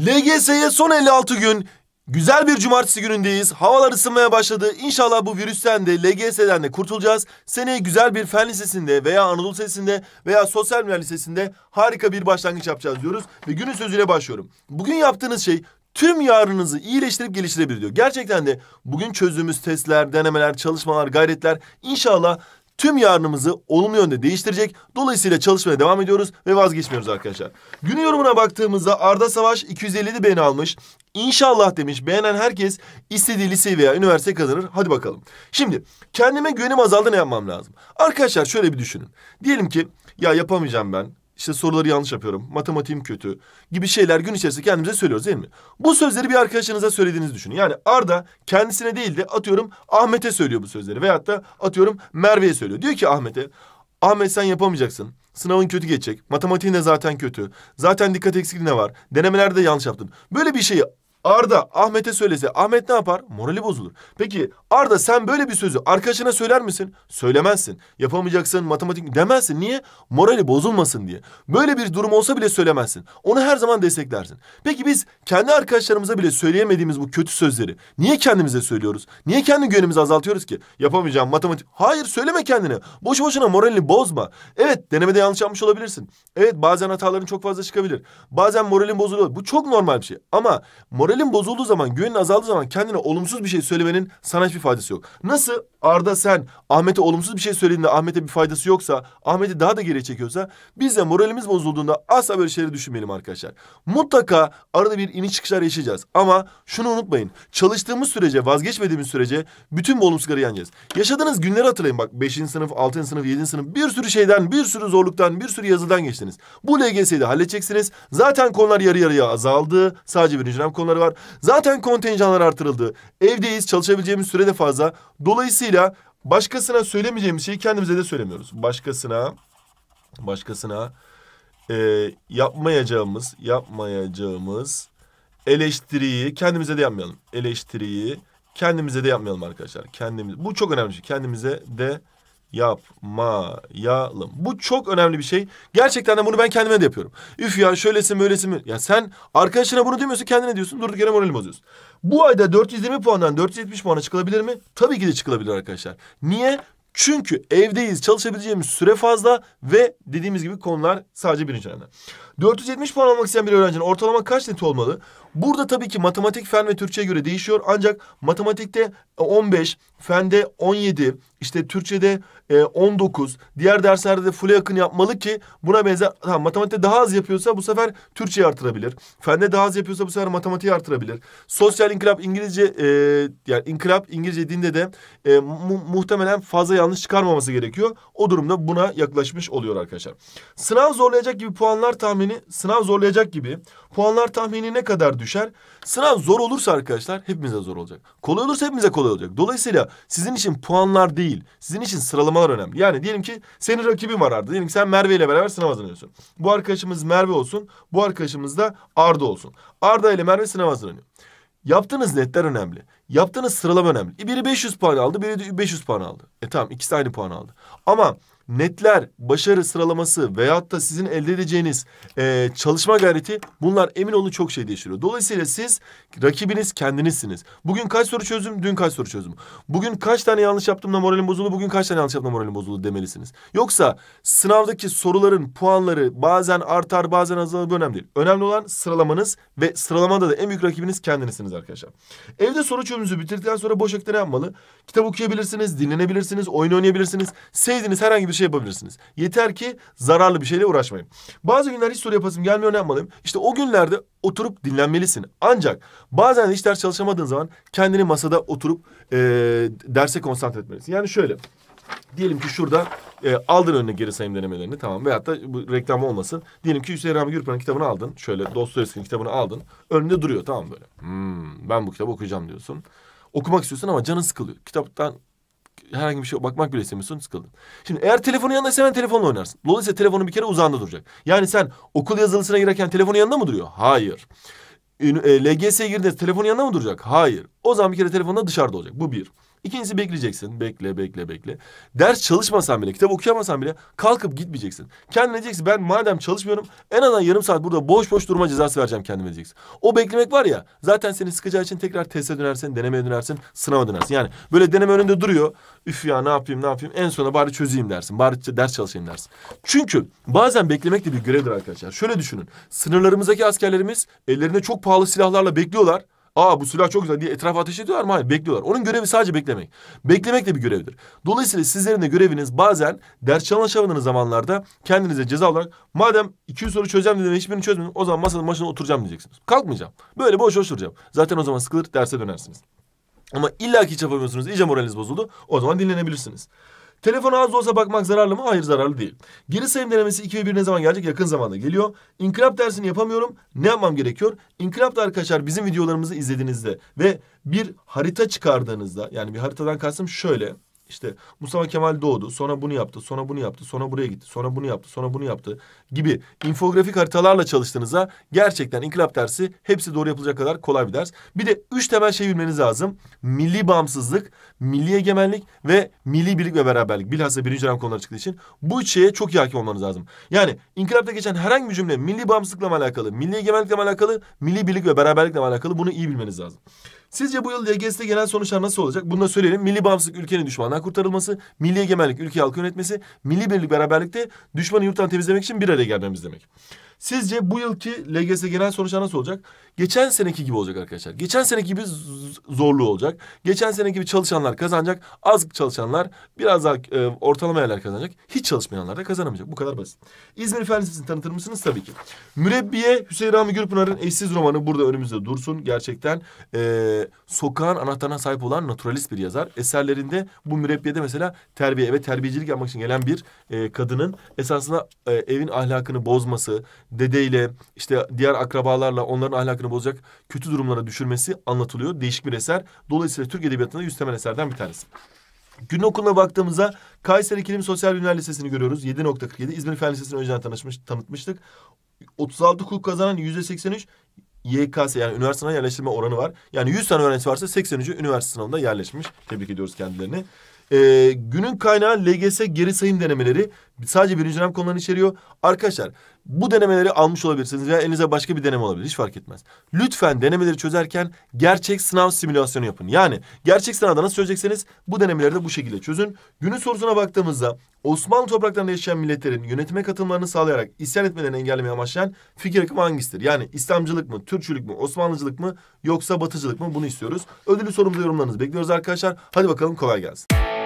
LGS'ye son 56 gün. Güzel bir cumartesi günündeyiz. Havalar ısınmaya başladı. İnşallah bu virüsten de LGS'den de kurtulacağız. Seneye güzel bir fen lisesinde veya Anadolu Lisesi'nde veya sosyal bilimler lisesinde harika bir başlangıç yapacağız diyoruz. Ve günün sözüyle başlıyorum. Bugün yaptığınız şey tüm yarınınızı iyileştirip geliştirebilir diyor. Gerçekten de bugün çözdüğümüz testler, denemeler, çalışmalar, gayretler inşallah tüm yarınımızı olumlu yönde değiştirecek. Dolayısıyla çalışmaya devam ediyoruz ve vazgeçmiyoruz arkadaşlar. Günü yorumuna baktığımızda Arda Savaş 257 beğeni almış. İnşallah demiş beğenen herkes istediği lise veya üniversite kazanır. Hadi bakalım. Şimdi kendime güvenim azaldı ne yapmam lazım? Arkadaşlar şöyle bir düşünün. Diyelim ki ya yapamayacağım ben işte soruları yanlış yapıyorum, matematiğim kötü gibi şeyler gün içerisinde kendimize söylüyoruz değil mi? Bu sözleri bir arkadaşınıza söylediğinizi düşünün. Yani Arda kendisine değil de atıyorum Ahmet'e söylüyor bu sözleri veyahut da atıyorum Merve'ye söylüyor. Diyor ki Ahmet'e, Ahmet sen yapamayacaksın. Sınavın kötü geçecek. Matematiğin de zaten kötü. Zaten dikkat eksikliğine var. Denemelerde yanlış yaptın. Böyle bir şeyi Arda Ahmet'e söylese Ahmet ne yapar? Morali bozulur. Peki Arda sen böyle bir sözü arkadaşına söyler misin? Söylemezsin. Yapamayacaksın matematik demezsin. Niye? Morali bozulmasın diye. Böyle bir durum olsa bile söylemezsin. Onu her zaman desteklersin. Peki biz kendi arkadaşlarımıza bile söyleyemediğimiz bu kötü sözleri niye kendimize söylüyoruz? Niye kendi güvenimizi azaltıyoruz ki? Yapamayacağım matematik. Hayır söyleme kendine. Boş boşuna moralini bozma. Evet denemede yanlış yapmış olabilirsin. Evet bazen hataların çok fazla çıkabilir. Bazen moralin bozuluyor. Bu çok normal bir şey. Ama moral Moralin bozulduğu zaman, güvenin azaldığı zaman kendine olumsuz bir şey söylemenin sana hiçbir faydası yok. Nasıl? Arda sen Ahmet'e olumsuz bir şey söylediğinde Ahmet'e bir faydası yoksa, Ahmet'i daha da geriye çekiyorsa biz de moralimiz bozulduğunda asla böyle şeyleri düşünmeyelim arkadaşlar. Mutlaka arada bir iniş çıkışlar yaşayacağız. Ama şunu unutmayın. Çalıştığımız sürece, vazgeçmediğimiz sürece bütün bu olumsuzları yeneceğiz. Yaşadığınız günleri hatırlayın bak. beşinci sınıf, altıncı sınıf, yedinci sınıf bir sürü şeyden, bir sürü zorluktan, bir sürü yazıdan geçtiniz. Bu LGS'yi de halledeceksiniz. Zaten konular yarı yarıya azaldı. Sadece birinci dönem konuları var. Zaten kontenjanlar artırıldı. Evdeyiz, çalışabileceğimiz süre de fazla. Dolayısıyla Dolayısıyla başkasına söylemeyeceğimiz şeyi kendimize de söylemiyoruz. Başkasına, başkasına e, yapmayacağımız, yapmayacağımız eleştiriyi kendimize de yapmayalım. Eleştiriyi kendimize de yapmayalım arkadaşlar. Kendimiz, bu çok önemli. Şey. Kendimize de yapmayalım. Bu çok önemli bir şey. Gerçekten de bunu ben kendime de yapıyorum. Üf ya şöylesin böylesin mi? Ya sen arkadaşına bunu demiyorsun kendine diyorsun. Durduk yere moralim bozuyorsun. Bu ayda 420 puandan 470 puana çıkılabilir mi? Tabii ki de çıkılabilir arkadaşlar. Niye? Çünkü evdeyiz çalışabileceğimiz süre fazla ve dediğimiz gibi konular sadece birinci önemli. 470 puan almak isteyen bir öğrencinin ortalama kaç net olmalı? Burada tabii ki matematik, fen ve Türkçe'ye göre değişiyor. Ancak matematikte 15, e, fende 17, işte Türkçe'de 19, e, diğer derslerde de full yakın yapmalı ki buna benzer... Ha, matematikte daha az yapıyorsa bu sefer Türkçe'yi artırabilir. Fende daha az yapıyorsa bu sefer matematiği artırabilir. Sosyal inkılap İngilizce, e, yani inkılap İngilizce dinde de e, mu muhtemelen fazla yanlış çıkarmaması gerekiyor. O durumda buna yaklaşmış oluyor arkadaşlar. Sınav zorlayacak gibi puanlar tahmini, sınav zorlayacak gibi puanlar tahmini ne kadar düşer. Sınav zor olursa arkadaşlar hepimize zor olacak. Kolay olursa hepimize kolay olacak. Dolayısıyla sizin için puanlar değil, sizin için sıralamalar önemli. Yani diyelim ki senin rakibin var Arda. Diyelim ki sen Merve ile beraber sınav hazırlanıyorsun. Bu arkadaşımız Merve olsun, bu arkadaşımız da Arda olsun. Arda ile Merve sınav hazırlanıyor. Yaptığınız netler önemli. Yaptığınız sıralama önemli. Biri 500 puan aldı, biri 500 puan aldı. E tamam ikisi aynı puan aldı. Ama netler, başarı sıralaması veyahut da sizin elde edeceğiniz e, çalışma gayreti bunlar emin olun çok şey değiştiriyor. Dolayısıyla siz rakibiniz kendinizsiniz. Bugün kaç soru çözdüm, dün kaç soru çözdüm. Bugün kaç tane yanlış yaptım da moralim bozuldu, bugün kaç tane yanlış yaptım da moralim bozuldu demelisiniz. Yoksa sınavdaki soruların puanları bazen artar bazen azalır bu önemli değil. Önemli olan sıralamanız ve sıralamada da en büyük rakibiniz kendinizsiniz arkadaşlar. Evde soru çözümünüzü bitirdikten sonra boş ekte ne yapmalı? Kitap okuyabilirsiniz, dinlenebilirsiniz, oyun oynayabilirsiniz. Sevdiğiniz herhangi bir bir şey yapabilirsiniz. Yeter ki zararlı bir şeyle uğraşmayın. Bazı günler hiç soru yapasım gelmiyor ne yapmalıyım? İşte o günlerde oturup dinlenmelisin. Ancak bazen hiç ders çalışamadığın zaman kendini masada oturup e, derse konsantre etmelisin. Yani şöyle. Diyelim ki şurada e, aldın önüne geri sayım denemelerini tamam veyahut da bu reklam olmasın. Diyelim ki Hüseyin Rami Gürpınar'ın kitabını aldın. Şöyle Dostoyevski'nin kitabını aldın. Önünde duruyor tamam böyle. Hmm, ben bu kitabı okuyacağım diyorsun. Okumak istiyorsun ama canın sıkılıyor. Kitaptan herhangi bir şey bakmak bile istemiyorsun sıkıldın. Şimdi eğer telefonun yanındaysa hemen telefonla oynarsın. Dolayısıyla telefonun bir kere uzağında duracak. Yani sen okul yazılısına girerken telefonun yanında mı duruyor? Hayır. E, LGS'ye girdiğinde telefonun yanında mı duracak? Hayır. O zaman bir kere telefonla dışarıda olacak. Bu bir. İkincisi bekleyeceksin. Bekle, bekle, bekle. Ders çalışmasan bile, kitap okuyamasan bile kalkıp gitmeyeceksin. Kendine diyeceksin ben madem çalışmıyorum en azından yarım saat burada boş boş durma cezası vereceğim kendime diyeceksin. O beklemek var ya zaten seni sıkacağı için tekrar teste dönersin, denemeye dönersin, sınava dönersin. Yani böyle deneme önünde duruyor. Üf ya ne yapayım ne yapayım en sona bari çözeyim dersin. Bari ders çalışayım dersin. Çünkü bazen beklemek de bir görevdir arkadaşlar. Şöyle düşünün. Sınırlarımızdaki askerlerimiz ellerinde çok pahalı silahlarla bekliyorlar. Aa bu silah çok güzel diye etrafa ateş ediyorlar mı? Hayır bekliyorlar. Onun görevi sadece beklemek. Beklemek de bir görevdir. Dolayısıyla sizlerin de göreviniz bazen ders çalışamadığınız zamanlarda kendinize ceza olarak madem 200 soru çözeceğim dedim hiçbirini çözmedim o zaman masanın başına oturacağım diyeceksiniz. Kalkmayacağım. Böyle boş boş duracağım. Zaten o zaman sıkılır derse dönersiniz. Ama illa ki hiç yapamıyorsunuz. iyice moraliniz bozuldu. O zaman dinlenebilirsiniz. Telefon az olsa bakmak zararlı mı? Hayır zararlı değil. Geri sayım denemesi 2 ve 1 ne zaman gelecek? Yakın zamanda geliyor. İnkılap dersini yapamıyorum. Ne yapmam gerekiyor? İnkılap da arkadaşlar bizim videolarımızı izlediğinizde ve bir harita çıkardığınızda yani bir haritadan kastım şöyle. İşte Mustafa Kemal doğdu, sonra bunu yaptı, sonra bunu yaptı, sonra buraya gitti, sonra bunu yaptı, sonra bunu yaptı gibi infografik haritalarla çalıştığınızda gerçekten inkılap dersi hepsi doğru yapılacak kadar kolay bir ders. Bir de üç temel şey bilmeniz lazım. Milli bağımsızlık, milli egemenlik ve milli birlik ve beraberlik. Bilhassa birinci dönem konuları çıktığı için bu üç şeye çok iyi hakim olmanız lazım. Yani inkılapta geçen herhangi bir cümle milli bağımsızlıkla mı alakalı, milli egemenlikle mi alakalı, milli birlik ve beraberlikle mi alakalı bunu iyi bilmeniz lazım. Sizce bu yıl DGS'de genel sonuçlar nasıl olacak? Bunu da söyleyelim. Milli bağımsızlık ülkenin düşmandan kurtarılması, milli egemenlik ülke halkı yönetmesi, milli birlik beraberlikte düşmanı yurttan temizlemek için bir araya gelmemiz demek. Sizce bu yılki LGS genel sonuçlar nasıl olacak? Geçen seneki gibi olacak arkadaşlar. Geçen seneki gibi zorlu olacak. Geçen seneki gibi çalışanlar kazanacak. Az çalışanlar biraz daha e, ortalama yerler kazanacak. Hiç çalışmayanlar da kazanamayacak. Bu kadar basit. İzmir Fen tanıtır mısınız? Tabii ki. Mürebbiye Hüseyin Rami Gürpınar'ın eşsiz romanı burada önümüzde dursun. Gerçekten e, sokağın anahtarına sahip olan naturalist bir yazar. Eserlerinde bu mürebbiyede mesela terbiye ve terbiyecilik yapmak için gelen bir e, kadının esasında e, evin ahlakını bozması, dedeyle işte diğer akrabalarla onların ahlakını bozacak kötü durumlara düşürmesi anlatılıyor. Değişik bir eser. Dolayısıyla Türk Edebiyatı'nda yüz temel eserden bir tanesi. Gün okuluna baktığımızda Kayseri Kilim Sosyal Bilimler Lisesi'ni görüyoruz. 7.47. İzmir Fen Lisesi'ni önceden tanışmış, tanıtmıştık. 36 hukuk kazanan %83 YKS yani üniversiteye yerleştirme oranı var. Yani 100 tane öğrenci varsa 83'ü üniversite sınavında yerleşmiş. Tebrik ediyoruz kendilerini. Ee, günün kaynağı LGS geri sayım denemeleri Sadece birinci dönem konularını içeriyor. Arkadaşlar bu denemeleri almış olabilirsiniz veya elinize başka bir deneme olabilir. Hiç fark etmez. Lütfen denemeleri çözerken gerçek sınav simülasyonu yapın. Yani gerçek sınavda nasıl çözecekseniz bu denemeleri de bu şekilde çözün. Günün sorusuna baktığımızda Osmanlı topraklarında yaşayan milletlerin yönetime katılmalarını sağlayarak isyan etmelerini engellemeye amaçlayan fikir akımı hangisidir? Yani İslamcılık mı, Türkçülük mü, Osmanlıcılık mı yoksa Batıcılık mı? Bunu istiyoruz. Ödülü sorumuza yorumlarınızı bekliyoruz arkadaşlar. Hadi bakalım kolay gelsin.